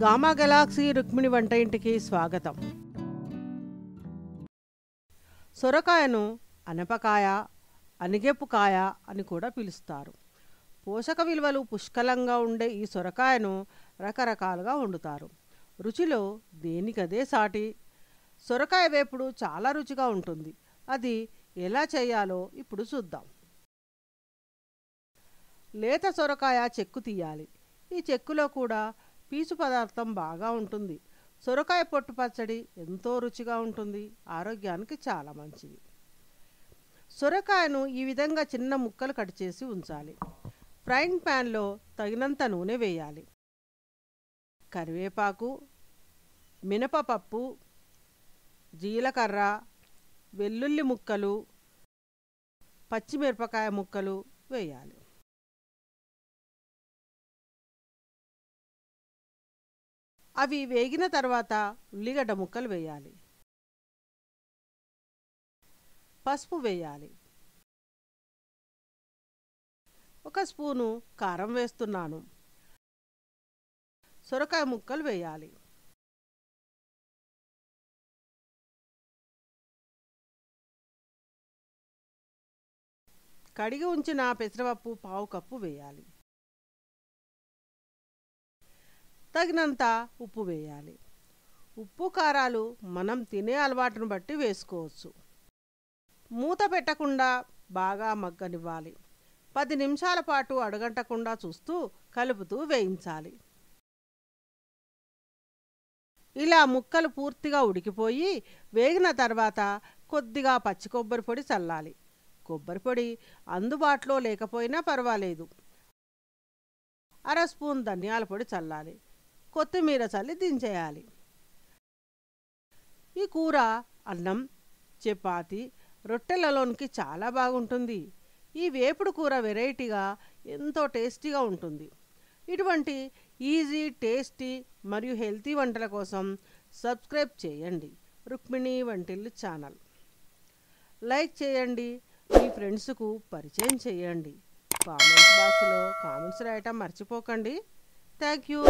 gamma Galaxy Rukmini వంట ఇంటికి స్వాగతం సొరకాయను అనపకాయ అనిగెప్పుకాయ అని కూడా పిలుస్తారు పోషక విలువలు పుష్కలంగా ఉండే ఈ సొరకాయను రకరకాలుగా వండుతారు రుచిలో దేనికదే సాటి సొరకాయ వేపుడు చాలా రుచిగా ఉంటుంది అది ఎలా చేయాలో ఇప్పుడు చూద్దాం లేత సొరకాయ చెక్కు తీయాలి ఈ చెక్కులో కూడా పీచు పదార్థం బాగా ఉంటుంది సొరకాయ పొట్టు పచ్చడి ఎంతో రుచిగా ఉంటుంది ఆరోగ్యానికి చాలా మంచిది సొరకాయను ఈ విధంగా చిన్న ముక్కలు కట్ చేసి ఉంచాలి ఫ్రైంగ్ ప్యాన్లో తగినంత నూనె వేయాలి కరివేపాకు మినపపప్పు జీలకర్ర వెల్లుల్లి ముక్కలు పచ్చిమిరపకాయ ముక్కలు వేయాలి అవి వేగిన తర్వాత ఉల్లిగడ్డ ముక్కలు వేయాలి పసుపు వేయాలి ఒక స్పూను కారం వేస్తున్నాను సొరకాయ ముక్కలు వేయాలి కడిగి ఉంచిన పెసరపప్పు పావు కప్పు వేయాలి తగినంత ఉప్పు వేయాలి ఉప్పు కారాలు మనం తినే అలవాటును బట్టి వేసుకోవచ్చు మూత పెట్టకుండా బాగా మగ్గనివ్వాలి పది నిమిషాల పాటు అడగంటకుండా చూస్తూ కలుపుతూ వేయించాలి ఇలా ముక్కలు పూర్తిగా ఉడికిపోయి వేగిన తర్వాత కొద్దిగా పచ్చి కొబ్బరి పొడి చల్లాలి కొబ్బరి పొడి అందుబాటులో లేకపోయినా పర్వాలేదు అర స్పూన్ ధనియాల పొడి చల్లాలి కొత్తిమీర చల్లి దించేయాలి ఈ కూర అన్నం చపాతి రొట్టెలలోనికి చాలా బాగుంటుంది ఈ వేపుడు కూర వెరైటీగా ఎంతో టేస్టీగా ఉంటుంది ఇటువంటి ఈజీ టేస్టీ మరియు హెల్తీ వంటల కోసం సబ్స్క్రైబ్ చేయండి రుక్మిణి వంటిల్లు ఛానల్ లైక్ చేయండి మీ ఫ్రెండ్స్కు పరిచయం చేయండి కామెంట్స్ బాక్స్లో కామెంట్స్ రాయటం మర్చిపోకండి థ్యాంక్ యూ